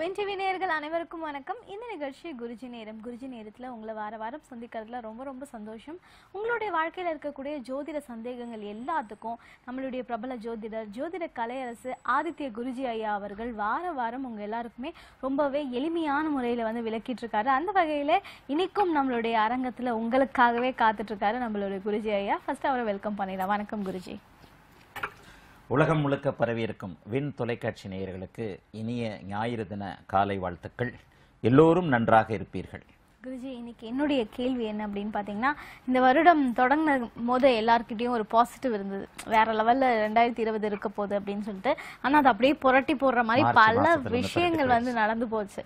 வென்டிவி நேர்கள் அனைவருக்கும் வணக்கம் இந்த நிகழ்ச்சி குருஜி நேரம் குருஜி நேரத்தில் உங்களை வார வாரம் சந்திக்கிறதுல ரொம்ப ரொம்ப சந்தோஷம் உங்களுடைய வாழ்க்கையில் இருக்கக்கூடிய ஜோதிட சந்தேகங்கள் எல்லாத்துக்கும் நம்மளுடைய பிரபல ஜோதிடர் ஜோதிட கலையரசு ஆதித்ய குருஜி ஐயா அவர்கள் வார வாரம் உங்கள் எல்லாருக்குமே ரொம்பவே எளிமையான முறையில் வந்து விளக்கிட்டு இருக்காரு அந்த வகையில் இன்னைக்கும் நம்மளுடைய அரங்கத்தில் உங்களுக்காகவே காத்துட்ருக்காரு நம்மளுடைய குருஜி ஐயா ஃபர்ஸ்ட் அவரை வெல்கம் பண்ணிடலாம் வணக்கம் குருஜி உலகம் முழுக்க பரவியிருக்கும் விண் தொலைக்காட்சி நேயர்களுக்கு இனிய ஞாயிறு தின காலை வாழ்த்துக்கள் எல்லோரும் நன்றாக இருப்பீர்கள் குருஜி இன்னைக்கு என்னுடைய கேள்வி என்ன அப்படின்னு பார்த்தீங்கன்னா இந்த வருடம் தொடங்கின போது எல்லாருக்கிட்டையும் ஒரு பாசிட்டிவ் இருந்தது வேற லெவலில் ரெண்டாயிரத்தி இருபது இருக்க போகுது அப்படின்னு சொல்லிட்டு ஆனால் அது அப்படியே புரட்டி போடுற மாதிரி பல விஷயங்கள் வந்து நடந்து போச்சு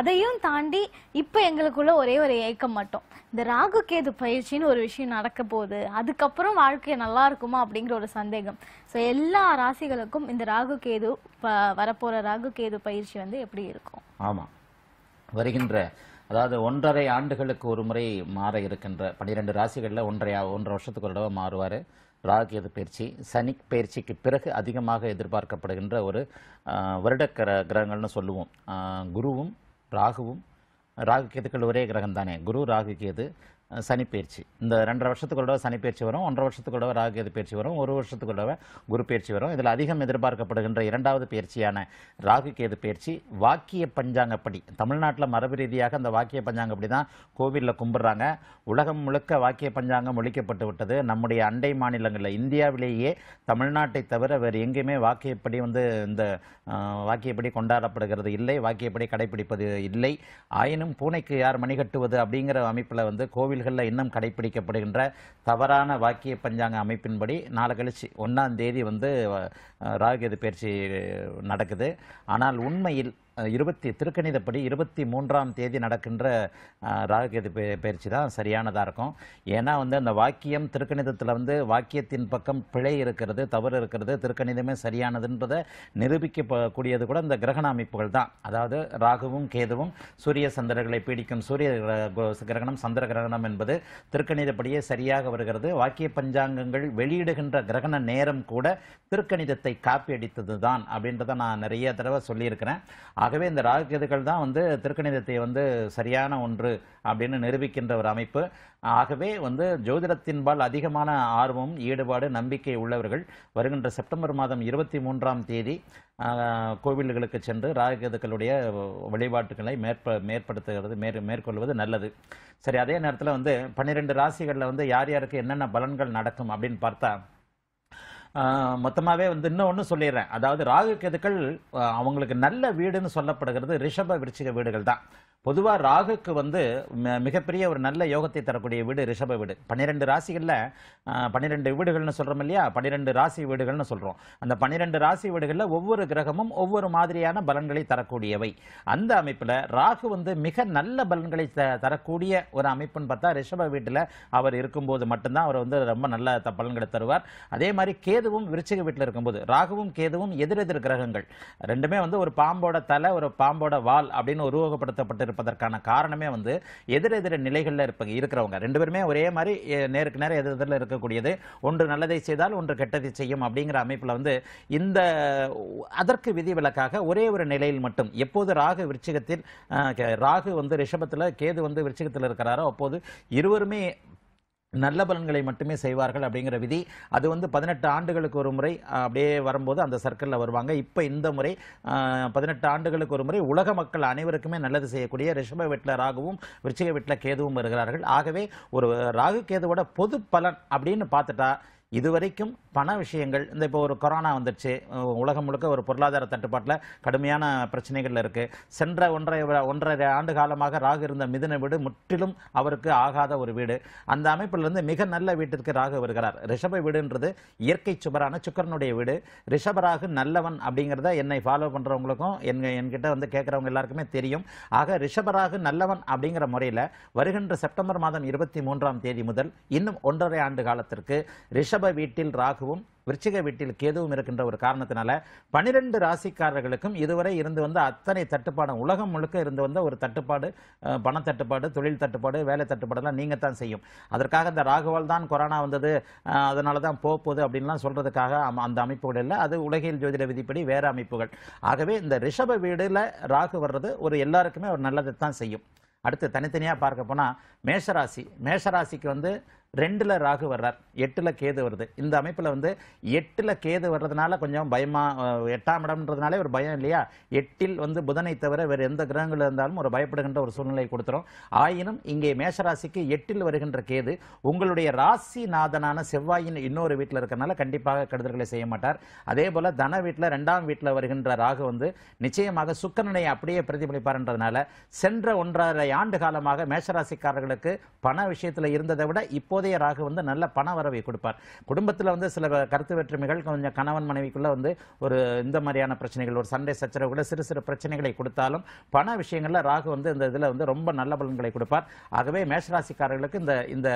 அதையும் தாண்டி இப்போ எங்களுக்குள்ள ஒரே ஒரு ஏக்கம் மட்டும் இந்த ராகு கேது பயிற்சின்னு ஒரு விஷயம் நடக்க போகுது அதுக்கப்புறம் வாழ்க்கை நல்லா இருக்குமா அப்படிங்கிற ஒரு சந்தேகம் ஸோ எல்லா ராசிகளுக்கும் இந்த ராகு கேது வரப்போற ராகு கேது பயிற்சி வந்து எப்படி இருக்கும் ஆமாம் வருகின்ற அதாவது ஒன்றரை ஆண்டுகளுக்கு ஒரு முறை மாற இருக்கின்ற பன்னிரெண்டு ராசிகளில் ஒன்றரை ஒன்றரை வருஷத்துக்கு ஒரு தடவை மாறுவார் ராகுகேது பயிற்சி சனி பயிற்சிக்கு பிறகு அதிகமாக எதிர்பார்க்கப்படுகின்ற ஒரு வருட கிர கிரகங்கள்னு சொல்லுவோம் குருவும் ராகுவும் ராகு கேதுக்கள் ஒரே கிரகம் தானே குரு ராகு கேது சனிப்பயிற்சி இந்த ரெண்டரை வருஷத்துக்கு ஒரு சனிப்பயிற்சி வரும் ஒன்றரை வருஷத்துக்கு ஒரு ராகு எது பயிற்சி வரும் ஒரு வருஷத்துக்கு ஒரு குரு பயிற்சி வரும் இதில் அதிகம் எதிர்பார்க்கப்படுகின்ற இரண்டாவது பயிற்சியான ராகு கேது பயிற்சி வாக்கிய பஞ்சாங்கப்படி தமிழ்நாட்டில் மரபு ரீதியாக அந்த வாக்கிய பஞ்சாங்கப்படி தான் கோவிலில் கும்பிட்றாங்க உலகம் முழுக்க வாக்கிய பஞ்சாங்கம் ஒழிக்கப்பட்டு விட்டது நம்முடைய அண்டை மாநிலங்களில் இந்தியாவிலேயே தமிழ்நாட்டை தவிர வேறு எங்கேயுமே வாக்கியப்படி வந்து இந்த வாக்கியப்படி கொண்டாடப்படுகிறது இல்லை வாக்கியப்படி கடைபிடிப்பது இல்லை ஆயினும் பூனைக்கு யார் மணி கட்டுவது அப்படிங்கிற அமைப்பில் வந்து கோவில் கோவில்களில் இன்னும் கடைபிடிக்கப்படுகின்ற தவறான வாக்கிய பஞ்சாங்க அமைப்பின்படி நாளை கழிச்சு ஒன்றாம் தேதி வந்து ராகுகேது பயிற்சி நடக்குது ஆனால் உண்மையில் இருபத்தி திருக்கணிதப்படி இருபத்தி மூன்றாம் தேதி நடக்கின்ற ராகுகேது பயிற்சி தான் சரியானதாக இருக்கும் ஏன்னா வந்து அந்த வாக்கியம் திருக்கணிதத்தில் வந்து வாக்கியத்தின் பக்கம் பிழை இருக்கிறது தவறு இருக்கிறது திருக்கணிதமே சரியானதுன்றதை நிரூபிக்கக்கூடியது கூட இந்த கிரகண அமைப்புகள் தான் அதாவது ராகுவும் கேதுவும் சூரிய சந்திரர்களை பீடிக்கும் சூரிய கிரகணம் சந்திர கிரகணம் என்பது திருக்கணிதப்படியே சரியாக வருகிறது வாக்கிய பஞ்சாங்கங்கள் வெளியிடுகின்ற கிரகண நேரம் கூட திருக்கணிதத்தை காப்பி அடித்தது தான் அப்படின்றத நான் நிறைய தடவை சொல்லியிருக்கிறேன் ஆகவே இந்த ராகுகேதுக்கள் தான் வந்து திருக்கணிதத்தை வந்து சரியான ஒன்று அப்படின்னு நிரூபிக்கின்ற ஒரு அமைப்பு ஆகவே வந்து ஜோதிடத்தின்பால் அதிகமான ஆர்வம் ஈடுபாடு நம்பிக்கை உள்ளவர்கள் வருகின்ற செப்டம்பர் மாதம் இருபத்தி மூன்றாம் தேதி கோவில்களுக்கு சென்று ராகுகேதுக்களுடைய வழிபாட்டுகளை மேற்ப மேற்படுத்துகிறது மேற் மேற்கொள்வது நல்லது சரி அதே நேரத்தில் வந்து பன்னிரெண்டு ராசிகளில் வந்து யார் யாருக்கு என்னென்ன பலன்கள் நடக்கும் அப்படின்னு பார்த்தா மொத்தமாகவே வந்து இன்னும் ஒன்று சொல்லிடுறேன் அதாவது ராகு கேதுக்கள் அவங்களுக்கு நல்ல வீடுன்னு சொல்லப்படுகிறது ரிஷப விருச்சிக வீடுகள் தான் பொதுவாக ராகுக்கு வந்து மிகப்பெரிய ஒரு நல்ல யோகத்தை தரக்கூடிய வீடு ரிஷப வீடு பன்னிரெண்டு ராசிகளில் பன்னிரெண்டு வீடுகள்னு சொல்கிறோம் இல்லையா பன்னிரெண்டு ராசி வீடுகள்னு சொல்கிறோம் அந்த பன்னிரெண்டு ராசி வீடுகளில் ஒவ்வொரு கிரகமும் ஒவ்வொரு மாதிரியான பலன்களை தரக்கூடியவை அந்த அமைப்பில் ராகு வந்து மிக நல்ல பலன்களை த தரக்கூடிய ஒரு அமைப்புன்னு பார்த்தா ரிஷப வீட்டில் அவர் இருக்கும்போது மட்டும்தான் அவர் வந்து ரொம்ப நல்ல பலன்களை தருவார் அதே மாதிரி கேதுவும் விருச்சிக வீட்டில் இருக்கும்போது ராகுவும் கேதுவும் எதிரெதிர் கிரகங்கள் ரெண்டுமே வந்து ஒரு பாம்போட தலை ஒரு பாம்போட வால் அப்படின்னு உருவகப்படுத்தப்பட்டு இருப்பதற்கான காரணமே வந்து எதிரெதிர நிலைகளில் இருப்ப இருக்கிறவங்க ரெண்டு பேருமே ஒரே மாதிரி நேருக்கு நேரம் எதிரெதிரில் இருக்கக்கூடியது ஒன்று நல்லதை செய்தால் ஒன்று கெட்டதை செய்யும் அப்படிங்கிற அமைப்பில் வந்து இந்த அதற்கு விதிவிலக்காக ஒரே ஒரு நிலையில் மட்டும் எப்போது ராகு விருச்சிகத்தில் ராகு வந்து ரிஷபத்தில் கேது வந்து விருச்சிகத்தில் இருக்கிறாரோ அப்போது இருவருமே நல்ல பலன்களை மட்டுமே செய்வார்கள் அப்படிங்கிற விதி அது வந்து பதினெட்டு ஆண்டுகளுக்கு ஒரு முறை அப்படியே வரும்போது அந்த சர்க்கிளில் வருவாங்க இப்போ இந்த முறை பதினெட்டு ஆண்டுகளுக்கு ஒரு முறை உலக மக்கள் அனைவருக்குமே நல்லது செய்யக்கூடிய ரிஷப வீட்டில் ராகுவும் விருச்சிக வீட்டில் கேதுவும் வருகிறார்கள் ஆகவே ஒரு ராகு கேதுவோட பொது பலன் அப்படின்னு பார்த்துட்டா இதுவரைக்கும் பண விஷயங்கள் இந்த இப்போ ஒரு கொரோனா வந்துடுச்சு உலகம் முழுக்க ஒரு பொருளாதார தட்டுப்பாட்டில் கடுமையான பிரச்சனைகள் இருக்குது சென்ற ஒன்றரை ஒன்றரை ஆண்டு காலமாக ராகு இருந்த மிதுன வீடு முற்றிலும் அவருக்கு ஆகாத ஒரு வீடு அந்த அமைப்பிலிருந்து மிக நல்ல வீட்டிற்கு ராகு வருகிறார் ரிஷப வீடுன்றது இயற்கை சுபரான சுக்கரனுடைய வீடு ரிஷபராகு நல்லவன் அப்படிங்கிறத என்னை ஃபாலோ பண்ணுறவங்களுக்கும் என் என்கிட்ட வந்து கேட்குறவங்க எல்லாருக்குமே தெரியும் ஆக ரிஷபராகு நல்லவன் அப்படிங்கிற முறையில் வருகின்ற செப்டம்பர் மாதம் இருபத்தி மூன்றாம் தேதி முதல் இன்னும் ஒன்றரை ஆண்டு காலத்திற்கு ரிஷப் ரிஷப வீட்டில் ராகுவும் விருச்சிக வீட்டில் கேதுவும் இருக்கின்ற ஒரு காரணத்தினால பனிரெண்டு ராசிக்காரர்களுக்கும் இதுவரை இருந்து வந்த அத்தனை தட்டுப்பாடும் உலகம் முழுக்க இருந்து வந்த ஒரு தட்டுப்பாடு பண தட்டுப்பாடு தொழில் தட்டுப்பாடு வேலை தட்டுப்பாடெல்லாம் நீங்கள் தான் செய்யும் அதற்காக இந்த ராகுவால் தான் கொரோனா வந்தது அதனால தான் போகுது அப்படின்லாம் சொல்கிறதுக்காக அந்த அமைப்புகள் இல்லை அது உலகில் ஜோதிட விதிப்படி வேறு அமைப்புகள் ஆகவே இந்த ரிஷப வீடில் ராகு வர்றது ஒரு எல்லாருக்குமே ஒரு நல்லதை தான் செய்யும் அடுத்து தனித்தனியாக பார்க்க போனால் மேஷராசி மேஷராசிக்கு வந்து ரெண்டில் ராகு வர்றார் எட்டில் கேது வருது இந்த அமைப்பில் வந்து எட்டில் கேது வர்றதுனால கொஞ்சம் பயமாக எட்டாம் இடம்ன்றதுனாலே ஒரு பயம் இல்லையா எட்டில் வந்து புதனை தவிர வேறு எந்த கிரகங்கள் இருந்தாலும் ஒரு பயப்படுகின்ற ஒரு சூழ்நிலை கொடுத்துரும் ஆயினும் இங்கே மேஷராசிக்கு எட்டில் வருகின்ற கேது உங்களுடைய ராசி நாதனான செவ்வாயின் இன்னொரு வீட்டில் இருக்கிறனால கண்டிப்பாக கெடுதல்களை செய்ய மாட்டார் அதே போல் தன வீட்டில் ரெண்டாம் வீட்டில் வருகின்ற ராகு வந்து நிச்சயமாக சுக்கரனை அப்படியே பிரதிபலிப்பார்ன்றதுனால சென்ற ஒன்றரை ஆண்டு காலமாக மேஷராசிக்காரர்களுக்கு பண விஷயத்தில் இருந்ததை விட இப்போ தற்போதைய ராகு வந்து நல்ல பண வரவை கொடுப்பார் குடும்பத்தில் வந்து சில கருத்து வெற்றுமைகள் கொஞ்சம் கணவன் மனைவிக்குள்ள வந்து ஒரு இந்த மாதிரியான பிரச்சனைகள் ஒரு சண்டை சச்சரவு கூட சிறு சிறு பிரச்சனைகளை கொடுத்தாலும் பண விஷயங்களில் ராகு வந்து இந்த இதில் வந்து ரொம்ப நல்ல பலன்களை கொடுப்பார் ஆகவே மேஷராசிக்காரர்களுக்கு இந்த இந்த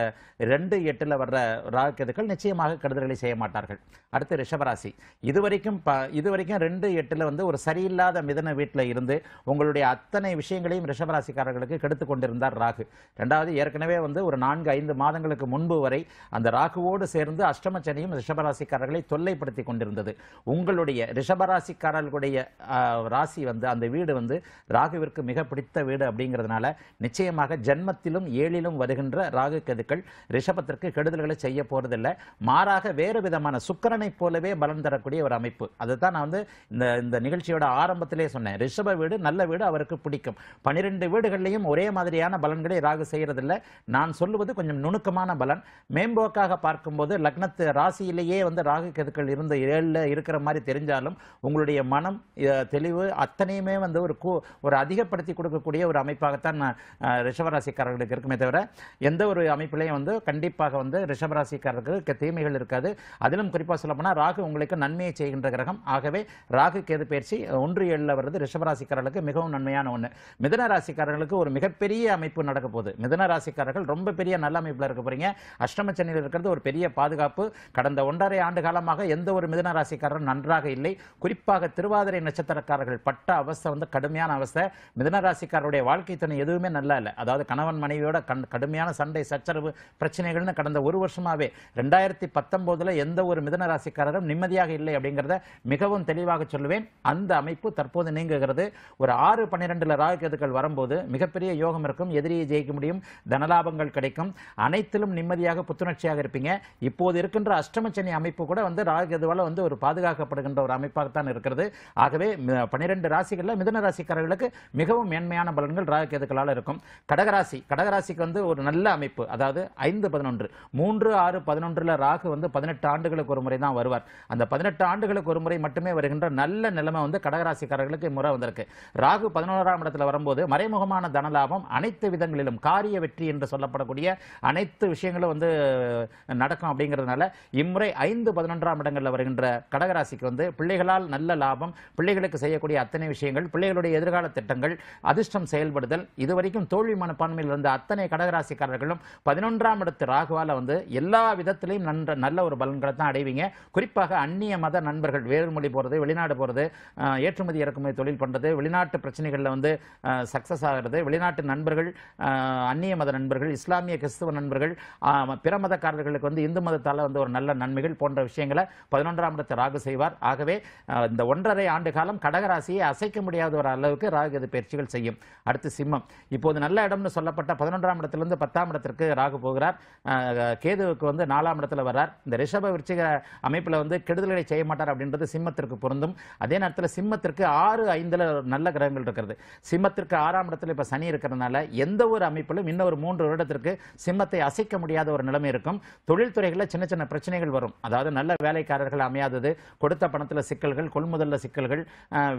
ரெண்டு எட்டில் வர்ற ராகுக்கெதுக்கள் நிச்சயமாக கெடுதல்களை செய்ய மாட்டார்கள் அடுத்து ரிஷபராசி இதுவரைக்கும் ப இதுவரைக்கும் ரெண்டு எட்டில் வந்து ஒரு சரியில்லாத மிதன வீட்டில் இருந்து உங்களுடைய அத்தனை விஷயங்களையும் ரிஷபராசிக்காரர்களுக்கு கெடுத்து கொண்டிருந்தார் ராகு ரெண்டாவது ஏற்கனவே வந்து ஒரு நான்கு ஐந்து மாதங்களுக்கு முன்பு வரை அந்த ராகுவோடு சேர்ந்து அஷ்டமச்சனையும் ரிஷபராசிக்காரர்களை தொல்லைப்படுத்தி கொண்டிருந்தது உங்களுடைய ரிஷபராசிக்காரர்களுடைய ராசி வந்து அந்த வீடு வந்து ராகுவிற்கு மிக பிடித்த வீடு அப்படிங்கிறதுனால நிச்சயமாக ஜென்மத்திலும் ஏழிலும் வருகின்ற ராகு கதுக்கள் ரிஷபத்திற்கு கெடுதல்களை செய்ய போறதில்லை மாறாக வேறு விதமான சுக்கரனை போலவே பலன் தரக்கூடிய ஒரு அமைப்பு அதை தான் நான் வந்து இந்த இந்த நிகழ்ச்சியோட ஆரம்பத்திலே சொன்னேன் ரிஷப வீடு நல்ல வீடு அவருக்கு பிடிக்கும் பனிரெண்டு வீடுகள்லையும் ஒரே மாதிரியான பலன்களை ராகு செய்யறதில்லை நான் சொல்லுவது கொஞ்சம் நுணுக்கமான பலன் மேம்போக்காக பார்க்கும்போது லக்னத்து ராசியிலேயே வந்து ராகு கெதுக்கள் இருந்த ஏழில் இருக்கிற மாதிரி தெரிஞ்சாலும் உங்களுடைய மனம் தெளிவு அத்தனையுமே வந்து ஒரு கூ ஒரு அதிகப்படுத்தி கொடுக்கக்கூடிய ஒரு அமைப்பாகத்தான் ரிஷபராசிக்காரர்களுக்கு இருக்குமே தவிர எந்த ஒரு அமைப்பிலையும் வந்து கண்டிப்பாக வந்து ரிஷபராசிக்காரர்களுக்கு தீமைகள் இருக்காது அதிலும் குறிப்பாக சொல்லப்போனால் ராகு உங்களுக்கு நன்மையை செய்கின்ற கிரகம் ஆகவே ராகு கேது பயிற்சி ஒன்று ஏழில் வருது ரிஷபராசிக்காரர்களுக்கு மிகவும் நன்மையான ஒன்று மிதன ராசிக்காரர்களுக்கு ஒரு மிகப்பெரிய அமைப்பு நடக்க போகுது மிதன ராசிக்காரர்கள் ரொம்ப பெரிய நல்ல அமைப்பில் இருக்க போகிறீங்க அஷ்டம இருக்கிறது ஒரு பெரிய பாதுகாப்பு கடந்த ஒன்றரை ஆண்டு காலமாக எந்த ஒரு மிதன ராசிக்காரரும் நன்றாக இல்லை குறிப்பாக திருவாதிரை நட்சத்திரக்காரர்கள் பட்ட அவஸ்தை வந்து கடுமையான அவஸ்தை மிதன ராசிக்காரருடைய வாழ்க்கை துணை எதுவுமே நல்லா இல்லை அதாவது கணவன் மனைவியோட கண் கடுமையான சண்டை சச்சரவு பிரச்சனைகள்னு கடந்த ஒரு வருஷமாவே ரெண்டாயிரத்தி பத்தொன்பதுல எந்த ஒரு மிதன ராசிக்காரரும் நிம்மதியாக இல்லை அப்படிங்கிறத மிகவும் தெளிவாக சொல்லுவேன் அந்த அமைப்பு தற்போது நீங்குகிறது ஒரு ஆறு பன்னிரெண்டுல ராகு கெதுக்கள் வரும்போது மிகப்பெரிய யோகம் இருக்கும் எதிரியை ஜெயிக்க முடியும் தனலாபங்கள் கிடைக்கும் அனைத்திலும் நிம்மதியாக புத்துணர்ச்சியாக இருப்பீங்க இப்போது இருக்கின்ற அஷ்டமச்சனி அமைப்பு கூட வந்து ராகுதுவால் வந்து ஒரு பாதுகாக்கப்படுகின்ற ஒரு அமைப்பாகத்தான் இருக்கிறது ஆகவே பன்னிரெண்டு ராசிகளில் மிதன ராசிக்காரர்களுக்கு மிகவும் மேன்மையான பலன்கள் ராகுகேதுக்களால் இருக்கும் கடகராசி கடகராசிக்கு வந்து ஒரு நல்ல அமைப்பு அதாவது ஐந்து பதினொன்று மூன்று ஆறு பதினொன்றில் ராகு வந்து பதினெட்டு ஆண்டுகளுக்கு ஒரு முறை தான் வருவார் அந்த பதினெட்டு ஆண்டுகளுக்கு ஒரு முறை மட்டுமே வருகின்ற நல்ல நிலைமை வந்து கடகராசிக்காரர்களுக்கு முறை வந்திருக்கு ராகு பதினோராம் இடத்துல வரும்போது மறைமுகமான தனலாபம் அனைத்து விதங்களிலும் காரிய வெற்றி என்று சொல்லப்படக்கூடிய அனைத்து விஷயங்களும் விஷயங்களும் வந்து நடக்கும் அப்படிங்கிறதுனால இம்முறை ஐந்து பதினொன்றாம் இடங்களில் வருகின்ற கடகராசிக்கு வந்து பிள்ளைகளால் நல்ல லாபம் பிள்ளைகளுக்கு செய்யக்கூடிய அத்தனை விஷயங்கள் பிள்ளைகளுடைய எதிர்கால திட்டங்கள் அதிர்ஷ்டம் செயல்படுதல் இதுவரைக்கும் தோல்வி மனப்பான்மையில் இருந்த அத்தனை கடகராசிக்காரர்களும் பதினொன்றாம் இடத்து ராகுவால வந்து எல்லா விதத்திலையும் நன்ற நல்ல ஒரு பலன்களை தான் அடைவீங்க குறிப்பாக அந்நிய மத நண்பர்கள் வேறுமொழி போகிறது வெளிநாடு போகிறது ஏற்றுமதி இறக்குமதி தொழில் பண்ணுறது வெளிநாட்டு பிரச்சனைகளில் வந்து சக்ஸஸ் ஆகிறது வெளிநாட்டு நண்பர்கள் அந்நிய மத நண்பர்கள் இஸ்லாமிய கிறிஸ்துவ நண்பர்கள் பிற மதக்காரர்களுக்கு வந்து இந்து மதத்தால் வந்து ஒரு நல்ல நன்மைகள் போன்ற விஷயங்களை பதினொன்றாம் இடத்தை ராகு செய்வார் ஆகவே இந்த ஒன்றரை ஆண்டு காலம் கடகராசியை அசைக்க முடியாத ஒரு அளவுக்கு ராகு இது பயிற்சிகள் செய்யும் அடுத்து சிம்மம் இப்போது நல்ல இடம்னு சொல்லப்பட்ட பதினொன்றாம் இடத்திலிருந்து பத்தாம் இடத்திற்கு ராகு போகிறார் கேதுவுக்கு வந்து நாலாம் இடத்துல வர்றார் இந்த ரிஷப விருச்சிக அமைப்பில் வந்து கெடுதல்களை செய்ய மாட்டார் அப்படின்றது சிம்மத்திற்கு பொருந்தும் அதே நேரத்தில் சிம்மத்திற்கு ஆறு ஐந்தில் நல்ல கிரகங்கள் இருக்கிறது சிம்மத்திற்கு ஆறாம் இடத்தில் இப்போ சனி இருக்கிறதுனால எந்த ஒரு அமைப்பிலும் இன்னொரு மூன்று வருடத்திற்கு சிம்மத்தை அசைக்க முடியாத ஒரு நிலைமை இருக்கும் தொழில்துறைகளில் சின்ன சின்ன பிரச்சனைகள் வரும் அதாவது நல்ல வேலைக்காரர்கள் அமையாதது கொடுத்த பணத்தில் சிக்கல்கள் கொள்முதலில் சிக்கல்கள்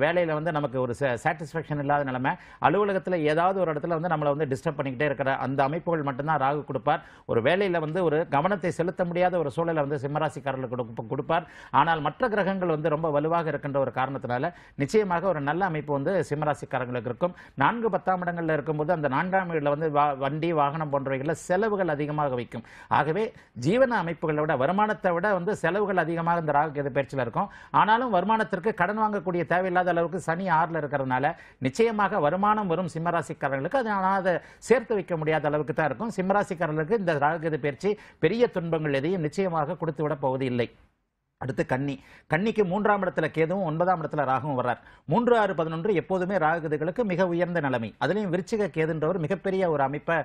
வேலையில் வந்து நமக்கு ஒரு சாட்டிஸ்ஃபேக்ஷன் இல்லாத நிலைமை அலுவலகத்தில் ஏதாவது ஒரு இடத்துல வந்து நம்மளை வந்து டிஸ்டர்ப் பண்ணிக்கிட்டே இருக்கிற அந்த அமைப்புகள் மட்டும்தான் ராகு கொடுப்பார் ஒரு வேலையில் வந்து ஒரு கவனத்தை செலுத்த முடியாத ஒரு சூழலை வந்து சிம்மராசிக்காரர்களுக்கு கொடுப்பார் ஆனால் மற்ற கிரகங்கள் வந்து ரொம்ப வலுவாக இருக்கின்ற ஒரு காரணத்தினால நிச்சயமாக ஒரு நல்ல அமைப்பு வந்து சிம்மராசிக்காரர்களுக்கு இருக்கும் நான்கு பத்தாம் இடங்களில் இருக்கும்போது அந்த நான்காம் வீட்டில் வந்து வண்டி வாகனம் போன்றவைகளில் செலவுகள் அதிகமாக உருவாக வைக்கும் ஆகவே ஜீவன அமைப்புகளை விட வருமானத்தை விட வந்து செலவுகள் அதிகமாக இந்த ராகு கேது பயிற்சியில் இருக்கும் ஆனாலும் வருமானத்திற்கு கடன் வாங்கக்கூடிய தேவையில்லாத அளவுக்கு சனி ஆறில் இருக்கிறதுனால நிச்சயமாக வருமானம் வரும் சிம்மராசிக்காரர்களுக்கு அதனால அதை சேர்த்து வைக்க முடியாத அளவுக்கு தான் இருக்கும் சிம்மராசிக்காரர்களுக்கு இந்த ராகு கேது பயிற்சி பெரிய துன்பங்கள் எதையும் நிச்சயமாக கொடுத்து விட போவது இல்லை அடுத்து கன்னி கன்னிக்கு மூன்றாம் இடத்துல கேதுவும் ஒன்பதாம் இடத்துல ராகுவும் வர்றார் மூன்று ஆறு பதினொன்று எப்போதுமே ராகுதுகளுக்கு மிக உயர்ந்த நிலைமை அதுலேயும் விருச்சிக கேதுன்றவர் மிகப்பெரிய ஒரு அமைப்பை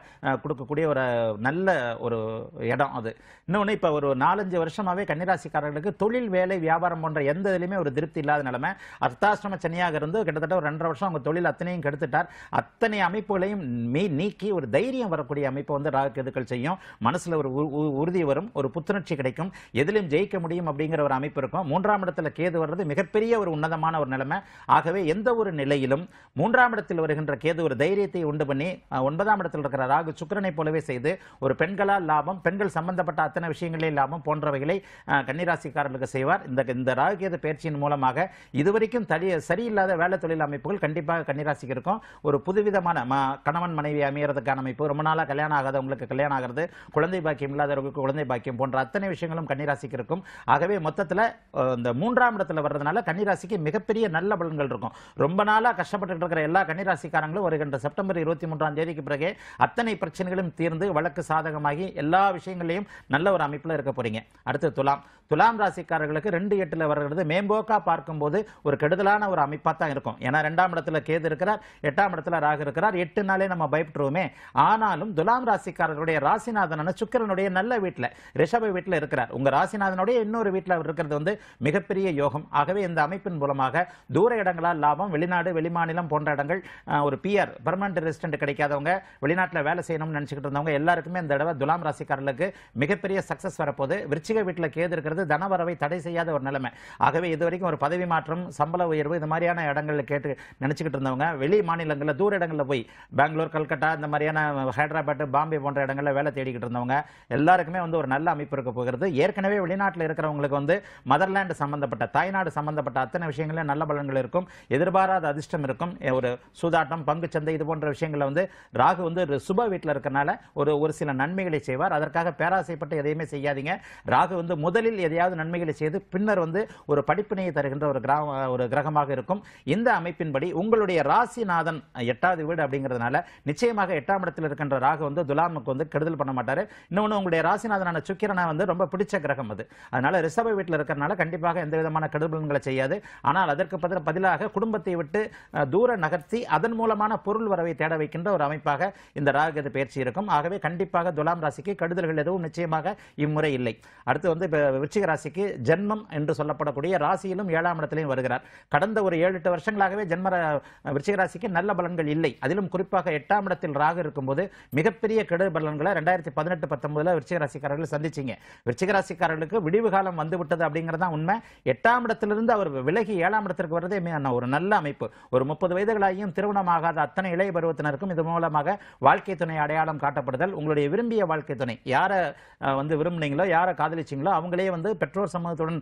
கொடுக்கக்கூடிய ஒரு நல்ல ஒரு இடம் அது இன்னொன்று இப்போ ஒரு நாலஞ்சு வருஷமாகவே கன்னிராசிக்காரர்களுக்கு தொழில் வேலை வியாபாரம் போன்ற எந்த இதுலையுமே ஒரு திருப்தி இல்லாத நிலைமை அர்த்தாசிரம சனியாக இருந்து கிட்டத்தட்ட ஒரு ரெண்டரை வருஷம் அவங்க தொழில் அத்தனையும் கெடுத்துட்டார் அத்தனை அமைப்புகளையும் மீ நீக்கி ஒரு தைரியம் வரக்கூடிய அமைப்பை வந்து ராகு கேதுக்கள் செய்யும் மனசில் ஒரு உறுதி வரும் ஒரு புத்துணர்ச்சி கிடைக்கும் எதிலும் ஜெயிக்க முடியும் அப்படிங்கிற ஒரு அமைப்பு இருக்கும் மூன்றாம் இடத்துல கேது வர்றது மிகப்பெரிய ஒரு உன்னதமான ஒரு நிலைமை ஆகவே எந்த ஒரு நிலையிலும் மூன்றாம் இடத்தில் வருகின்ற கேது ஒரு தைரியத்தை உண்டு பண்ணி ஒன்பதாம் இடத்தில் இருக்கிற ராகு சுக்கரனை போலவே செய்து ஒரு பெண்களால் லாபம் பெண்கள் சம்பந்தப்பட்ட அத்தனை விஷயங்களே லாபம் போன்றவைகளை கன்னிராசிக்காரர்களுக்கு செய்வார் இந்த இந்த ராகு கேது பயிற்சியின் மூலமாக இதுவரைக்கும் தடிய சரியில்லாத வேலை தொழில் அமைப்புகள் கண்டிப்பாக கன்னிராசிக்கு இருக்கும் ஒரு புதுவிதமான கணவன் மனைவி அமையறதுக்கான அமைப்பு ரொம்ப நாளாக கல்யாணம் ஆகாதவங்களுக்கு கல்யாணம் ஆகிறது குழந்தை பாக்கியம் இல்லாதவர்களுக்கு குழந்தை பாக்கியம் போன்ற அத்தனை விஷயங்களும் கன்னிராசிக்கு இருக்கும் ஆகவே மொத்தத்தில் இந்த மூன்றாம் இடத்துல வர்றதுனால கன்னிராசிக்கு மிகப்பெரிய நல்ல பலன்கள் இருக்கும் ரொம்ப நாளாக கஷ்டப்பட்டு இருக்கிற எல்லா கன்னிராசிக்காரங்களும் வருகின்ற செப்டம்பர் இருபத்தி மூன்றாம் தேதிக்கு பிறகு அத்தனை பிரச்சனைகளும் தீர்ந்து வழக்கு சாதகமாகி எல்லா விஷயங்களையும் நல்ல ஒரு அமைப்பில் இருக்க போகிறீங்க அடுத்து துலாம் துலாம் ராசிக்காரர்களுக்கு ரெண்டு எட்டில் வருகிறது மேம்போக்காக பார்க்கும்போது ஒரு கெடுதலான ஒரு அமைப்பாக தான் இருக்கும் ஏன்னா ரெண்டாம் இடத்துல கேது இருக்கிறார் எட்டாம் இடத்துல ராகு இருக்கிறார் எட்டு நாளே நம்ம பயப்படுவோமே ஆனாலும் துலாம் ராசிக்காரர்களுடைய ராசிநாதன் சுக்கரனுடைய நல்ல வீட்டில் ரிஷப வீட்டில் இருக்கிறார் உங்கள் ராசிநாதனுடைய இன்னொரு வீட்டில் இருக்கிறது வந்து மிகப்பெரிய யோகம் ஆகவே இந்த அமைப்பின் மூலமாக தூர இடங்களால் லாபம் வெளிநாடு வெளிமாநிலம் போன்ற இடங்கள் ஒரு பிஆர் பெர்மனன்ட் ரெசிடென்ட் கிடைக்காதவங்க வெளிநாட்டில் வேலை செய்யணும்னு நினச்சிக்கிட்டு இருந்தவங்க எல்லாருக்குமே இந்த தடவை துலாம் ராசிக்காரர்களுக்கு மிகப்பெரிய சக்ஸஸ் வரப்போகுது விருச்சிக வீட்டில் கேது இருக்கிறது அப்படிங்கிறது தனவரவை தடை செய்யாத ஒரு நிலைமை ஆகவே இது வரைக்கும் ஒரு பதவி மாற்றம் சம்பள உயர்வு இந்த மாதிரியான இடங்களில் கேட்டு நினச்சிக்கிட்டு இருந்தவங்க வெளி மாநிலங்களில் தூர இடங்களில் போய் பெங்களூர் கல்கட்டா இந்த மாதிரியான ஹைதராபாத் பாம்பே போன்ற இடங்களில் வேலை தேடிக்கிட்டு இருந்தவங்க எல்லாருக்குமே வந்து ஒரு நல்ல அமைப்பு இருக்க போகிறது ஏற்கனவே வெளிநாட்டில் இருக்கிறவங்களுக்கு வந்து மதர்லேண்டு சம்பந்தப்பட்ட தாய்நாடு சம்பந்தப்பட்ட அத்தனை விஷயங்களில் நல்ல பலன்கள் இருக்கும் எதிர்பாராத அதிர்ஷ்டம் இருக்கும் ஒரு சூதாட்டம் பங்கு சந்தை இது போன்ற விஷயங்களில் வந்து ராகு வந்து ஒரு சுப வீட்டில் இருக்கிறனால ஒரு ஒரு சில நன்மைகளை செய்வார் அதற்காக பேராசைப்பட்டு எதையுமே செய்யாதீங்க ராகு வந்து முதலில் எதையாவது நன்மைகளை செய்து பின்னர் வந்து ஒரு படிப்பினையை தருகின்ற ஒரு கிராம ஒரு கிரகமாக இருக்கும் இந்த அமைப்பின்படி உங்களுடைய ராசிநாதன் எட்டாவது வீடு அப்படிங்கிறதுனால நிச்சயமாக எட்டாம் இடத்தில் இருக்கின்ற ராகு வந்து துலாமுக்கு வந்து கெடுதல் பண்ண மாட்டார் இன்னொன்று உங்களுடைய ராசிநாதனான சுக்கிரனை வந்து ரொம்ப பிடிச்ச கிரகம் அது அதனால ரிசர்வ் வீட்டில் இருக்கிறதுனால கண்டிப்பாக எந்த விதமான கெடுபலன்களை செய்யாது ஆனால் அதற்கு பதிலாக குடும்பத்தை விட்டு தூர நகர்த்தி அதன் மூலமான பொருள் வரவை தேட வைக்கின்ற ஒரு அமைப்பாக இந்த ராகு பயிற்சி இருக்கும் ஆகவே கண்டிப்பாக துலாம் ராசிக்கு கெடுதல்கள் எதுவும் நிச்சயமாக இம்முறை இல்லை அடுத்து வந்து விருச்சிக ராசிக்கு ஜென்மம் என்று சொல்லப்படக்கூடிய ராசியிலும் ஏழாம் இடத்திலையும் வருகிறார் கடந்த ஒரு ஏழு எட்டு வருஷங்களாகவே ஜென்ம விருச்சிக ராசிக்கு நல்ல பலன்கள் இல்லை அதிலும் குறிப்பாக எட்டாம் இடத்தில் ராகு இருக்கும்போது மிகப்பெரிய கெடு பலன்களை ரெண்டாயிரத்தி பதினெட்டு பத்தொன்பதுல விருச்சிக ராசிக்காரர்கள் சந்திச்சிங்க விருச்சிக ராசிக்காரர்களுக்கு விடிவு காலம் உண்மை எட்டாம் இடத்திலிருந்து அவர் விலகி ஏழாம் இடத்திற்கு ஒரு நல்ல அமைப்பு ஒரு முப்பது வயதுகளாகியும் திருமணமாகாத அத்தனை இளைய பருவத்தினருக்கும் இது மூலமாக வாழ்க்கை துணை அடையாளம் காட்டப்படுதல் உங்களுடைய விரும்பிய வாழ்க்கை துணை யாரை வந்து விரும்பினீங்களோ யாரை காதலிச்சிங்களோ அவங்களே வந்து வந்து பெற்றோர் சமூகத்துடன்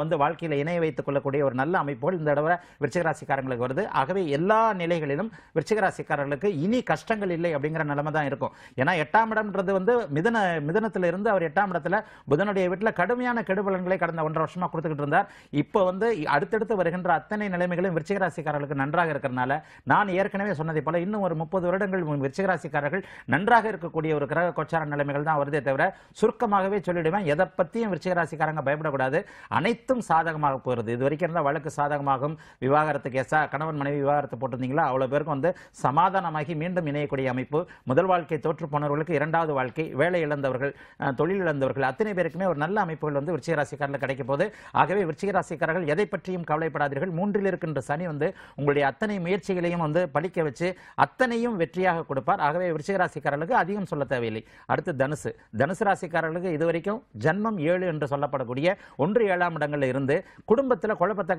வந்து வாழ்க்கையில் இணைய வைத்துக் கொள்ளக்கூடிய ஒரு நல்ல அமைப்புகள் இந்த தடவை விருச்சிகராசிக்காரங்களுக்கு வருது ஆகவே எல்லா நிலைகளிலும் விருச்சிகராசிக்காரர்களுக்கு இனி கஷ்டங்கள் இல்லை அப்படிங்கிற நிலைமை தான் இருக்கும் ஏன்னா எட்டாம் இடம்ன்றது வந்து மிதன மிதனத்தில் இருந்து அவர் எட்டாம் இடத்துல புதனுடைய வீட்டில் கடுமையான கெடுபலன்களை கடந்த ஒன்றரை வருஷமாக கொடுத்துக்கிட்டு இருந்தார் இப்போ வந்து அடுத்தடுத்து வருகின்ற அத்தனை நிலைமைகளும் விருச்சிகராசிக்காரர்களுக்கு நன்றாக இருக்கிறனால நான் ஏற்கனவே சொன்னதை போல இன்னும் ஒரு முப்பது வருடங்கள் விருச்சிகராசிக்காரர்கள் நன்றாக இருக்கக்கூடிய ஒரு கிரக கோச்சார நிலைமைகள் தான் வருதே தவிர சுருக்கமாகவே சொல்லிடுவேன் எதை பற்றியும் விருச்சிகராசி ராசிக்காரங்க பயப்படக்கூடாது அனைத்தும் சாதகமாக போகிறது இது வரைக்கும் இருந்தால் வழக்கு சாதகமாகும் விவாகரத்து கேஸா கணவன் மனைவி விவாகரத்து போட்டிருந்தீங்களா அவ்வளோ பேருக்கு வந்து சமாதானமாகி மீண்டும் இணையக்கூடிய அமைப்பு முதல் வாழ்க்கை தோற்று போனவர்களுக்கு இரண்டாவது வாழ்க்கை வேலை இழந்தவர்கள் தொழில் இழந்தவர்கள் அத்தனை பேருக்குமே ஒரு நல்ல அமைப்புகள் வந்து விருச்சிக ராசிக்காரில் கிடைக்க போது ஆகவே விருச்சிக ராசிக்காரர்கள் எதை பற்றியும் கவலைப்படாதீர்கள் மூன்றில் இருக்கின்ற சனி வந்து உங்களுடைய அத்தனை முயற்சிகளையும் வந்து பழிக்க வச்சு அத்தனையும் வெற்றியாக கொடுப்பார் ஆகவே விருச்சிக ராசிக்காரர்களுக்கு அதிகம் சொல்ல தேவையில்லை அடுத்து தனுசு தனுசு ராசிக்காரர்களுக்கு இதுவரைக்கும் ஜென்மம் ஏழு என்று சொல்லப்படக்கூடிய ஒன்று ஏழாம் இடங்களில் இருந்து குடும்பத்தில் குழப்பத்தை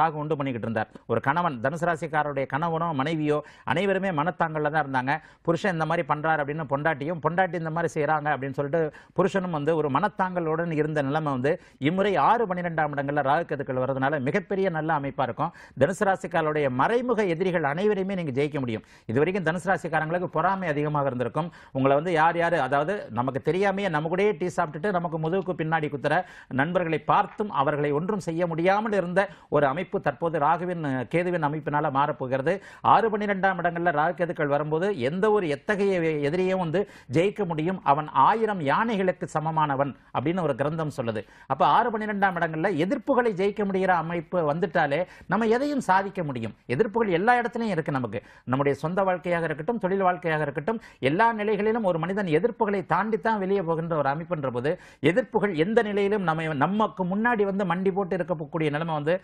ராகு உண்டு பண்ணிக்கிட்டு இருந்தார் ஒரு கணவன் தனுசு ராசிக்காரருடைய கணவனோ மனைவியோ அனைவருமே மனத்தாங்கல்ல தான் இருந்தாங்க புருஷன் இந்த மாதிரி பண்ணுறாரு அப்படின்னு பொண்டாட்டியும் பொண்டாட்டி இந்த மாதிரி செய்கிறாங்க அப்படின்னு சொல்லிட்டு புருஷனும் வந்து ஒரு மனத்தாங்கலுடன் இருந்த நிலைமை வந்து இம்முறை ஆறு பன்னிரெண்டாம் இடங்களில் ராகு கதுக்கள் வர்றதுனால மிகப்பெரிய நல்ல அமைப்பாக இருக்கும் தனுசு ராசிக்காரருடைய மறைமுக எதிரிகள் அனைவரையுமே நீங்கள் ஜெயிக்க முடியும் இது வரைக்கும் தனுசு ராசிக்காரங்களுக்கு பொறாமை அதிகமாக இருந்திருக்கும் உங்களை வந்து யார் யார் அதாவது நமக்கு தெரியாமையே நம்ம டீ சாப்பிட்டுட்டு நமக்கு முதுகுக்கு பின்னாடி குத்துற நண்பர்களை பார்த்தும் அவர்களை ஒன்றும் செய்ய முடியாமல் இருந்த ஒரு அமைப்பு தற்போது ராகுவின் கேதுவின் அமைப்பினால் மாறப்போகிறது ஆறு பன்னிரெண்டாம் இடங்களில் ராகு கேதுக்கள் வரும்போது எந்த ஒரு எத்தகைய எதிரியும் வந்து ஜெயிக்க முடியும் அவன் ஆயிரம் யானைகளுக்கு சமமானவன் அப்படின்னு ஒரு கிரந்தம் சொல்லுது அப்போ ஆறு பன்னிரெண்டாம் இடங்களில் எதிர்ப்புகளை ஜெயிக்க முடிகிற அமைப்பு வந்துட்டாலே நம்ம எதையும் சாதிக்க முடியும் எதிர்ப்புகள் எல்லா இடத்துலையும் இருக்குது நமக்கு நம்முடைய சொந்த வாழ்க்கையாக இருக்கட்டும் தொழில் வாழ்க்கையாக இருக்கட்டும் எல்லா நிலைகளிலும் ஒரு மனிதன் எதிர்ப்புகளை தாண்டித்தான் வெளியே போகின்ற ஒரு அமைப்புன்ற போது எதிர்ப்புகள் எந்த நிலையில் வகையிலும் நம்ம நமக்கு முன்னாடி வந்து மண்டி போட்டு இருக்கக்கூடிய நிலைமை வந்து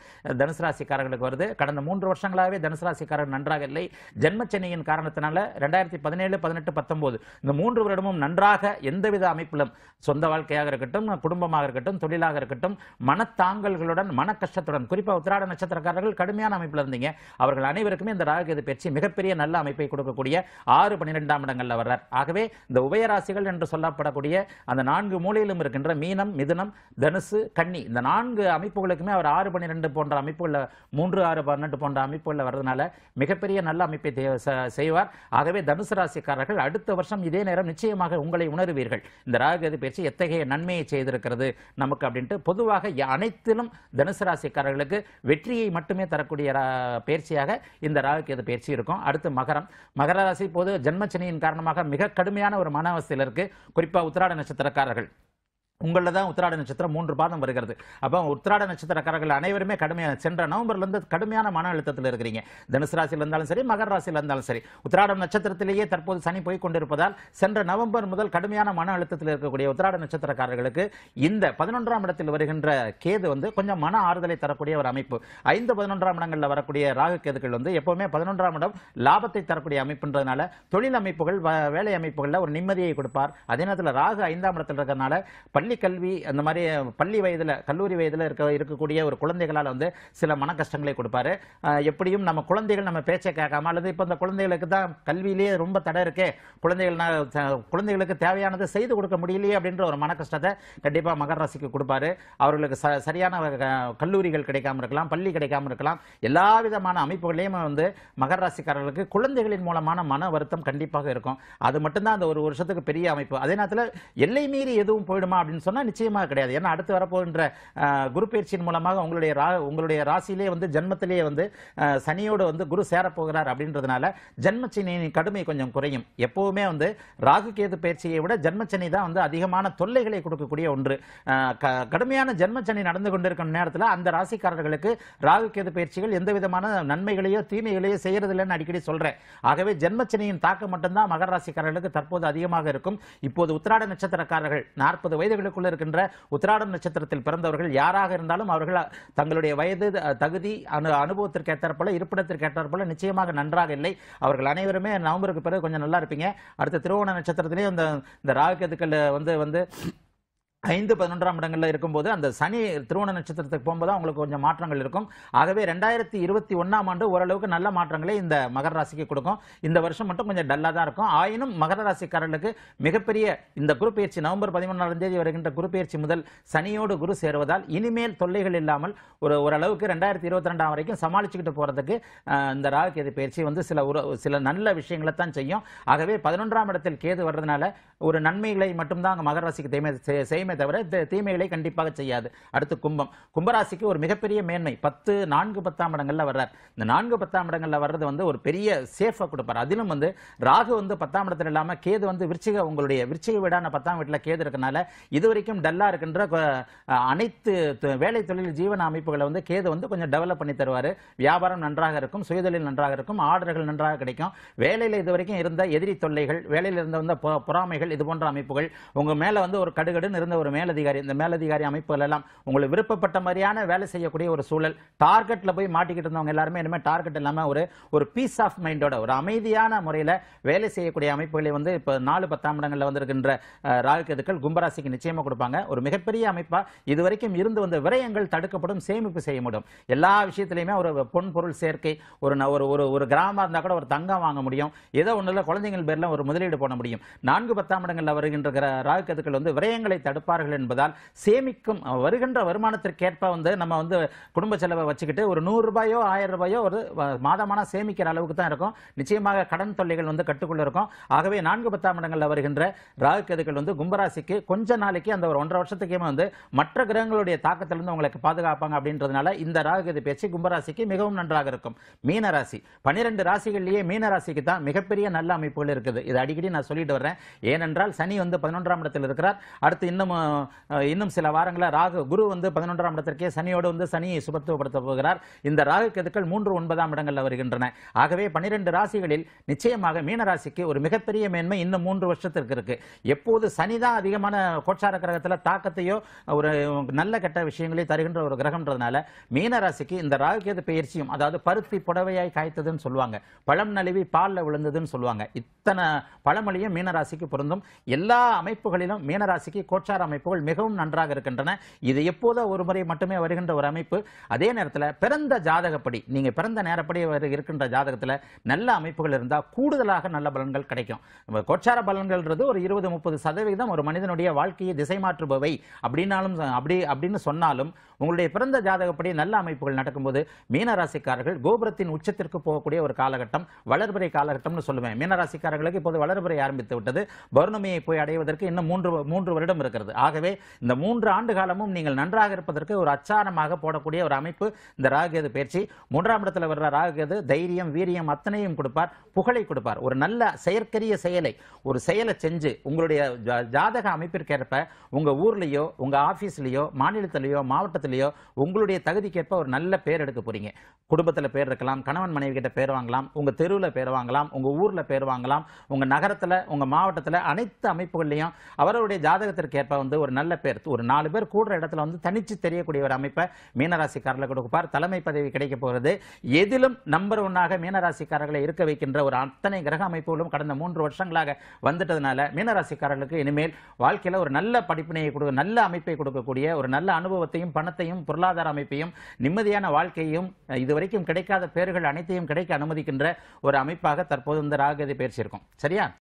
தனுசு ராசிக்காரர்களுக்கு வருது கடந்த மூன்று வருஷங்களாகவே தனுசு ராசிக்காரர்கள் நன்றாக இல்லை ஜென்மச்சென்னையின் காரணத்தினால ரெண்டாயிரத்தி பதினேழு பதினெட்டு பத்தொம்போது இந்த மூன்று வருடமும் நன்றாக எந்தவித அமைப்பிலும் சொந்த வாழ்க்கையாக இருக்கட்டும் குடும்பமாக இருக்கட்டும் தொழிலாக இருக்கட்டும் மனத்தாங்கல்களுடன் மன கஷ்டத்துடன் குறிப்பாக உத்திராட நட்சத்திரக்காரர்கள் கடுமையான அமைப்பில் இருந்தீங்க அவர்கள் அனைவருக்குமே இந்த ராகுகேது பயிற்சி மிகப்பெரிய நல்ல அமைப்பை கொடுக்கக்கூடிய ஆறு பன்னிரெண்டாம் இடங்களில் வர்றார் ஆகவே இந்த உபயராசிகள் என்று சொல்லப்படக்கூடிய அந்த நான்கு மூலையிலும் இருக்கின்ற மீனம் மிதுனம் தனுசு கன்னி இந்த நான்கு அமைப்புகளுக்குமே அவர் ஆறு பன்னிரெண்டு போன்ற அமைப்புகளில் மூன்று ஆறு பன்னெண்டு போன்ற அமைப்புகளில் வர்றதுனால மிகப்பெரிய நல்ல அமைப்பை செய்வார் ஆகவே தனுசு ராசிக்காரர்கள் அடுத்த வருஷம் இதே நேரம் நிச்சயமாக உங்களை உணருவீர்கள் இந்த ராகுகதி பயிற்சி எத்தகைய நன்மையை செய்திருக்கிறது நமக்கு அப்படின்ட்டு பொதுவாக அனைத்திலும் தனுசு ராசிக்காரர்களுக்கு வெற்றியை மட்டுமே தரக்கூடிய பயிற்சியாக இந்த ராகுகேது பயிற்சி இருக்கும் அடுத்து மகரம் மகர ராசி போது ஜென்மச்சனியின் காரணமாக மிக கடுமையான ஒரு மன அவஸ்தையில் இருக்கு குறிப்பாக உத்திராட நட்சத்திரக்காரர்கள் உங்களில் தான் உத்திராட நட்சத்திரம் மூன்று பாதம் வருகிறது அப்போ உத்திராட நட்சத்திரக்காரர்கள் அனைவருமே கடுமையான சென்ற நவம்பர்லேருந்து கடுமையான மன அழுத்தத்தில் இருக்கிறீங்க தனுசு ராசியில் இருந்தாலும் சரி மகர ராசியில் இருந்தாலும் சரி உத்திராடம் நட்சத்திரத்திலேயே தற்போது சனி போய் கொண்டிருப்பதால் சென்ற நவம்பர் முதல் கடுமையான மன அழுத்தத்தில் இருக்கக்கூடிய உத்திராட நட்சத்திரக்காரர்களுக்கு இந்த பதினொன்றாம் இடத்தில் வருகின்ற கேது வந்து கொஞ்சம் மன ஆறுதலை தரக்கூடிய ஒரு அமைப்பு ஐந்து பதினொன்றாம் இடங்களில் வரக்கூடிய ராகு கேதுகள் வந்து எப்போவுமே பதினொன்றாம் இடம் லாபத்தை தரக்கூடிய அமைப்புன்றதுனால தொழில் அமைப்புகள் வேலை அமைப்புகளில் ஒரு நிம்மதியை கொடுப்பார் அதே நேரத்தில் ராகு ஐந்தாம் இடத்தில் இருக்கிறதுனால பள்ளி கல்வி அந்த மாதிரி பள்ளி வயதில் கல்லூரி வயதில் இருக்க இருக்கக்கூடிய ஒரு குழந்தைகளால் வந்து சில மன கஷ்டங்களை கொடுப்பாரு எப்படியும் நம்ம குழந்தைகள் நம்ம பேச்சை கேட்காம அல்லது இப்போ அந்த குழந்தைகளுக்கு தான் கல்வியிலேயே ரொம்ப தடை இருக்கே குழந்தைகள் குழந்தைகளுக்கு தேவையானதை செய்து கொடுக்க முடியலையே அப்படின்ற ஒரு மன கஷ்டத்தை கண்டிப்பாக மகர ராசிக்கு கொடுப்பாரு அவர்களுக்கு ச சரியான கல்லூரிகள் கிடைக்காம இருக்கலாம் பள்ளி கிடைக்காம இருக்கலாம் எல்லா விதமான அமைப்புகளையும் வந்து மகர ராசிக்காரர்களுக்கு குழந்தைகளின் மூலமான மன வருத்தம் கண்டிப்பாக இருக்கும் அது மட்டும்தான் அந்த ஒரு வருஷத்துக்கு பெரிய அமைப்பு அதே நேரத்தில் எல்லை மீறி எதுவும் போயிடுமா அப்படின்னு சொன்னால் நிச்சயமாக கிடையாது ஏன்னா அடுத்து வரப்போகின்ற குரு பயிற்சியின் மூலமாக உங்களுடைய ரா உங்களுடைய ராசியிலே வந்து ஜென்மத்திலேயே வந்து சனியோடு வந்து குரு சேரப்போகிறார் அப்படின்றதுனால ஜென்மச்சனியின் கடுமை கொஞ்சம் குறையும் எப்போவுமே வந்து ராகு கேது பயிற்சியை விட ஜென்மச்சனி தான் வந்து அதிகமான தொல்லைகளை கொடுக்கக்கூடிய ஒன்று கடுமையான ஜென்மச்சனி நடந்து கொண்டிருக்கும் நேரத்தில் அந்த ராசிக்காரர்களுக்கு ராகு கேது பயிற்சிகள் எந்த விதமான நன்மைகளையோ தீமைகளையோ செய்யறதில்லைன்னு அடிக்கடி சொல்கிறேன் ஆகவே ஜென்மச்சனியின் தாக்கம் மட்டும்தான் மகர ராசிக்காரர்களுக்கு தற்போது அதிகமாக இருக்கும் இப்போது உத்திராட நட்சத்திரக்காரர்கள் நாற்பது வயதுகள் கோவிலுக்குள்ள இருக்கின்ற உத்திராடம் நட்சத்திரத்தில் பிறந்தவர்கள் யாராக இருந்தாலும் அவர்கள் தங்களுடைய வயது தகுதி அனு அனுபவத்திற்கு ஏற்றாற்போல இருப்பிடத்திற்கு போல நிச்சயமாக நன்றாக இல்லை அவர்கள் அனைவருமே நவம்பருக்கு பிறகு கொஞ்சம் நல்லா இருப்பீங்க அடுத்த திருவோண நட்சத்திரத்திலேயே இந்த இந்த ராகுக்கதுக்கள் வந்து வந்து ஐந்து பதினொன்றாம் இடங்களில் இருக்கும்போது அந்த சனி திருவண நட்சத்திரத்துக்கு போகும்போது அவங்களுக்கு கொஞ்சம் மாற்றங்கள் இருக்கும் ஆகவே ரெண்டாயிரத்தி இருபத்தி ஒன்றாம் ஆண்டு ஓரளவுக்கு நல்ல மாற்றங்களை இந்த மகர ராசிக்கு கொடுக்கும் இந்த வருஷம் மட்டும் கொஞ்சம் டல்லாக தான் இருக்கும் ஆயினும் மகர ராசிக்காரர்களுக்கு மிகப்பெரிய இந்த குரு பயிற்சி நவம்பர் பதிமூணாம் தேதி வருகின்ற குரு பயிற்சி முதல் சனியோடு குரு சேருவதால் இனிமேல் தொல்லைகள் இல்லாமல் ஒரு ஓரளவுக்கு ரெண்டாயிரத்தி இருபத்தி ரெண்டாம் வரைக்கும் சமாளிச்சுக்கிட்டு போகிறதுக்கு இந்த ராகு கேது பயிற்சி வந்து சில உறவு சில நல்ல விஷயங்களை தான் செய்யும் ஆகவே பதினொன்றாம் இடத்தில் கேது வர்றதுனால ஒரு நன்மைகளை மட்டும்தான் அங்கே மகர ராசிக்கு செய்மை தவிர தீமைகளை கண்டிப்பாக செய்யாது அடுத்து கும்பம் கும்பராசிக்கு ஒரு மிகப்பெரிய மேன்மை பத்து நான்கு பத்தாம் இடங்களில் வர்றார் இந்த நான்கு பத்தாம் இடங்களில் வர்றது வந்து ஒரு பெரிய சேஃபாக கொடுப்பார் அதிலும் வந்து ராகு வந்து பத்தாம் இடத்துல இல்லாமல் கேது வந்து விருச்சிக உங்களுடைய விருச்சிக வீடான பத்தாம் வீட்டில் கேது இருக்கனால இது டல்லாக இருக்கின்ற அனைத்து வேலை தொழில் ஜீவன அமைப்புகளை வந்து கேது வந்து கொஞ்சம் டெவலப் பண்ணி தருவார் வியாபாரம் நன்றாக இருக்கும் சுயதொழில் நன்றாக இருக்கும் ஆர்டர்கள் நன்றாக கிடைக்கும் வேலையில் இது வரைக்கும் இருந்த எதிரி தொல்லைகள் வேலையில் இருந்த வந்த பொறாமைகள் இது போன்ற அமைப்புகள் உங்கள் மேலே வந்து ஒரு கடுகடுன்னு இருந்த ஒரு ஒரு மேலதிகாரி இந்த மேலதிகாரி எல்லாம் உங்களுக்கு விருப்பப்பட்ட மாதிரியான வேலை செய்யக்கூடிய ஒரு சூழல் டார்கெட்டில் போய் மாட்டிக்கிட்டு இருந்தவங்க எல்லாருமே என்ன டார்கெட் இல்லாமல் ஒரு ஒரு பீஸ் ஆஃப் மைண்டோட ஒரு அமைதியான முறையில் வேலை செய்யக்கூடிய அமைப்புகளை வந்து இப்போ நாலு பத்தாம் இடங்களில் வந்திருக்கின்ற ராகுக்கதுக்கள் கும்பராசிக்கு நிச்சயமாக கொடுப்பாங்க ஒரு மிகப்பெரிய அமைப்பாக இதுவரைக்கும் இருந்து வந்த விரயங்கள் தடுக்கப்படும் சேமிப்பு செய்ய முடியும் எல்லா விஷயத்துலையுமே ஒரு பொன் பொருள் சேர்க்கை ஒரு ஒரு ஒரு கிராமமாக இருந்தால் கூட ஒரு தங்கம் வாங்க முடியும் ஏதோ ஒன்றில் குழந்தைங்கள் பேரில் ஒரு முதலீடு போட முடியும் நான்கு பத்தாம் இடங்களில் வருகின்ற ராகுக்கதுக்கள் வந்து விரயங்களை தடுப்பார் வைப்பார்கள் என்பதால் சேமிக்கும் வருகின்ற வருமானத்திற்கேற்ப வந்து நம்ம வந்து குடும்ப செலவை வச்சுக்கிட்டு ஒரு நூறுரூபாயோ ஆயிரம் ரூபாயோ ஒரு மாதமான சேமிக்கிற அளவுக்கு தான் இருக்கும் நிச்சயமாக கடன் தொல்லைகள் வந்து கட்டுக்குள்ள இருக்கும் ஆகவே நான்கு பத்தாம் இடங்களில் வருகின்ற ராகு வந்து கும்பராசிக்கு கொஞ்ச நாளைக்கு அந்த ஒரு ஒன்றரை வருஷத்துக்கே வந்து மற்ற கிரகங்களுடைய தாக்கத்திலிருந்து உங்களுக்கு பாதுகாப்பாங்க அப்படின்றதுனால இந்த ராகுகதி பேச்சு கும்பராசிக்கு மிகவும் நன்றாக இருக்கும் மீன ராசி பனிரெண்டு ராசிகள்லேயே மீன ராசிக்கு தான் மிகப்பெரிய நல்ல அமைப்புகள் இருக்குது இது அடிக்கடி நான் சொல்லிட்டு வர்றேன் ஏனென்றால் சனி வந்து பதினொன்றாம் இடத்தில் இருக்கிறார் அடுத்து இன்னமும் இன்னும் சில வாரங்களில் ராகு குரு வந்து பதினொன்றாம் இடத்திற்கே சனியோடு வந்து சனியை சுபத்துவப்படுத்த போகிறார் இந்த ராகு கெதுக்கள் மூன்று ஒன்பதாம் இடங்களில் வருகின்றன ஆகவே பனிரெண்டு ராசிகளில் நிச்சயமாக மீனராசிக்கு ஒரு மிகப்பெரிய மேன்மை இன்னும் மூன்று வருஷத்திற்கு இருக்கு எப்போது சனிதான் அதிகமான கோட்சார கிரகத்தில் தாக்கத்தையோ ஒரு நல்ல கெட்ட விஷயங்களையும் தருகின்ற ஒரு கிரகம்ன்றதுனால மீனராசிக்கு இந்த ராகு கேது பயிற்சியும் அதாவது பருத்தி புடவையாய் காய்த்ததுன்னு சொல்லுவாங்க பழம் நழுவி பாலில் விழுந்ததுன்னு சொல்லுவாங்க இத்தனை பழமொழியும் மீனராசிக்கு பொருந்தும் எல்லா அமைப்புகளிலும் மீனராசிக்கு கோட்சார அமைப்புகள் மிகவும் நன்றாக இருக்கின்றன இது எப்போதோ ஒரு முறை மட்டுமே வருகின்ற ஒரு அமைப்பு அதே நேரத்தில் பிறந்த ஜாதகப்படி நீங்கள் பிறந்த நேரப்படி இருக்கின்ற ஜாதகத்தில் நல்ல அமைப்புகள் இருந்தால் கூடுதலாக நல்ல பலன்கள் கிடைக்கும் கோச்சார பலன்கள்ன்றது ஒரு இருபது முப்பது சதவீதம் ஒரு மனிதனுடைய வாழ்க்கையை திசை மாற்றுபவை அப்படின்னாலும் அப்படி அப்படின்னு சொன்னாலும் உங்களுடைய பிறந்த ஜாதகப்படி நல்ல அமைப்புகள் நடக்கும்போது மீனராசிக்காரர்கள் கோபுரத்தின் உச்சத்திற்கு போகக்கூடிய ஒரு காலகட்டம் வளர்பிறை காலகட்டம்னு சொல்லுவேன் மீனராசிக்காரர்களுக்கு இப்போது வளர்பிறை ஆரம்பித்து விட்டது பௌர்ணமியை போய் அடைவதற்கு இன்னும் மூன்று மூன்று வருடம் இருக்கிறது ஆகவே இந்த மூன்று ஆண்டு காலமும் நீங்கள் நன்றாக இருப்பதற்கு ஒரு அச்சாரமாக போடக்கூடிய ஒரு அமைப்பு இந்த ராகுகேது பயிற்சி மூன்றாம் இடத்தில் வர்ற ராகுகேது தைரியம் வீரியம் அத்தனையும் கொடுப்பார் புகழை கொடுப்பார் ஒரு நல்ல செயற்கரிய செயலை ஒரு செயலை செஞ்சு உங்களுடைய ஜாதக அமைப்பிற்கேற்ப உங்கள் ஊர்லேயோ உங்கள் ஆஃபீஸ்லேயோ மாநிலத்திலேயோ மாவட்டத்தில் குடும்பத்திலேயோ உங்களுடைய தகுதிக்கேற்ப ஒரு நல்ல பேர் எடுக்க போறீங்க குடும்பத்தில் பேர் இருக்கலாம் கணவன் மனைவி கிட்ட பேர் வாங்கலாம் உங்க தெருவில் பேர் வாங்கலாம் உங்க ஊர்ல பேர் வாங்கலாம் உங்க நகரத்தில் உங்க மாவட்டத்தில் அனைத்து அமைப்புகள்லையும் அவருடைய ஜாதகத்திற்கேற்ப வந்து ஒரு நல்ல பேர் ஒரு நாலு பேர் கூடுற இடத்துல வந்து தனிச்சு தெரியக்கூடிய ஒரு அமைப்பை மீனராசிக்காரில் கொடுப்பார் தலைமை பதவி கிடைக்க போகிறது எதிலும் நம்பர் ஒன்னாக மீனராசிக்காரர்களை இருக்க வைக்கின்ற ஒரு அத்தனை கிரக அமைப்புகளும் கடந்த மூன்று வருஷங்களாக வந்துட்டதுனால மீனராசிக்காரர்களுக்கு இனிமேல் வாழ்க்கையில் ஒரு நல்ல படிப்பினையை கொடுக்க நல்ல அமைப்பை கொடுக்கக்கூடிய ஒரு நல்ல அனுபவத்தையும் பணத்தை பணத்தையும் பொருளாதார அமைப்பையும் நிம்மதியான வாழ்க்கையும் இதுவரைக்கும் கிடைக்காத பேர்கள் அனைத்தையும் கிடைக்க அனுமதிக்கின்ற ஒரு அமைப்பாக தற்போது இந்த ராகதி பயிற்சி இருக்கும் சரியா